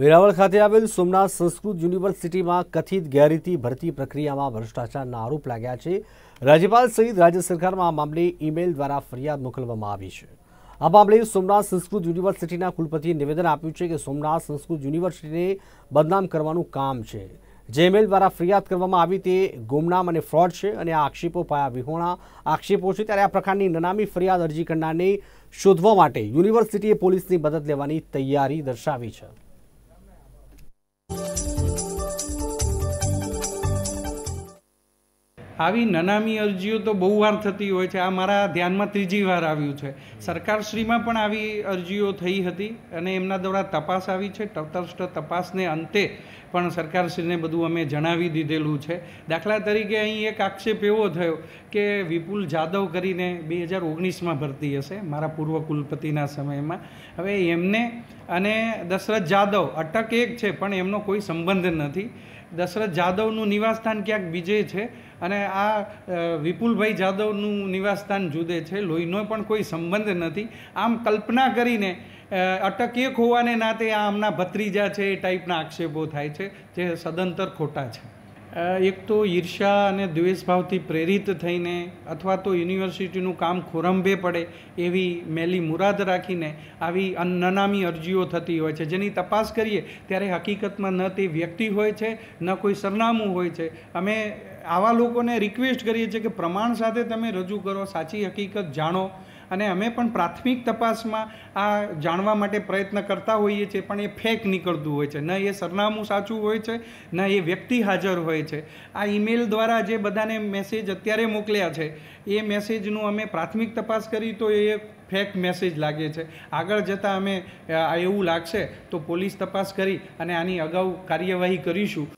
વેરાવળ ખાતે આવેલ સોમનાથ સંસ્કૃત યુનિવર્સિટીમાં કથિત ગેરરીતિ ભરતી પ્રક્રિયામાં ભ્રષ્ટાચારના આરોપ લાગ્યા છે રાજ્યપાલ સહિત રાજ્ય સરકારમાં આ મામલે ઇમેઇલ દ્વારા ફરિયાદ મોકલવામાં આવી છે આ મામલે સોમનાથ સંસ્કૃત યુનિવર્સિટીના કુલપતિએ નિવેદન આપ્યું છે કે સોમનાથ સંસ્કૃત યુનિવર્સિટીને બદનામ કરવાનું કામ છે જે ઈમેલ દ્વારા ફરિયાદ કરવામાં આવી તે ગુમનામ અને ફ્રોડ છે અને આ આક્ષેપો પાયા વિહોણા આક્ષેપો છે ત્યારે આ પ્રકારની નનામી ફરિયાદ અરજી કરનારને શોધવા માટે યુનિવર્સિટીએ પોલીસની મદદ લેવાની તૈયારી દર્શાવી છે આવી નનામી અરજીઓ તો બહુ વાર થતી હોય છે આ મારા ધ્યાનમાં ત્રીજી વાર આવ્યું છે સરકારશ્રીમાં પણ આવી અરજીઓ થઈ હતી અને એમના દ્વારા તપાસ આવી છે તટસ્થ તપાસને અંતે પણ સરકારશ્રીને બધું અમે જણાવી દીધેલું છે દાખલા તરીકે અહીં એક આક્ષેપ એવો થયો કે વિપુલ જાદવ કરીને બે હજાર ઓગણીસમાં ભરતી હશે મારા પૂર્વ કુલપતિના સમયમાં હવે એમને અને દશરથ જાદવ અટક એક છે પણ એમનો કોઈ સંબંધ નથી દશરથ જાદવનું નિવાસસ્થાન ક્યાંક બીજે છે અને આ વિપુલભાઈ જાદવનું નિવાસસ્થાન જુદે છે લોહીનો પણ કોઈ સંબંધ નથી આમ કલ્પના કરીને અટકીએ ખોવાને નાતે આ આમના ભત્રીજા છે એ ટાઈપના આક્ષેપો થાય છે જે સદંતર ખોટા છે એક તો ઈર્ષા અને દ્વેષભાવથી પ્રેરિત થઈને અથવા તો યુનિવર્સિટીનું કામ ખોરંભે પડે એવી મેલી મુરાદ રાખીને આવી અનનામી અરજીઓ થતી હોય છે જેની તપાસ કરીએ ત્યારે હકીકતમાં ન તે વ્યક્તિ હોય છે ન કોઈ સરનામું હોય છે અમે આવા લોકોને રિક્વેસ્ટ કરીએ છીએ કે પ્રમાણ સાથે તમે રજૂ કરો સાચી હકીકત જાણો અને અમે પણ પ્રાથમિક તપાસમાં આ જાણવા માટે પ્રયત્ન કરતા હોઈએ છીએ પણ એ ફેક નીકળતું હોય છે ન એ સરનામું સાચું હોય છે ન એ વ્યક્તિ હાજર હોય છે આ ઈમેલ દ્વારા જે બધાને મેસેજ અત્યારે મોકલ્યા છે એ મેસેજનું અમે પ્રાથમિક તપાસ કરી તો એ ફેક મેસેજ લાગે છે આગળ જતાં અમે એવું લાગશે તો પોલીસ તપાસ કરી અને આની અગાઉ કાર્યવાહી કરીશું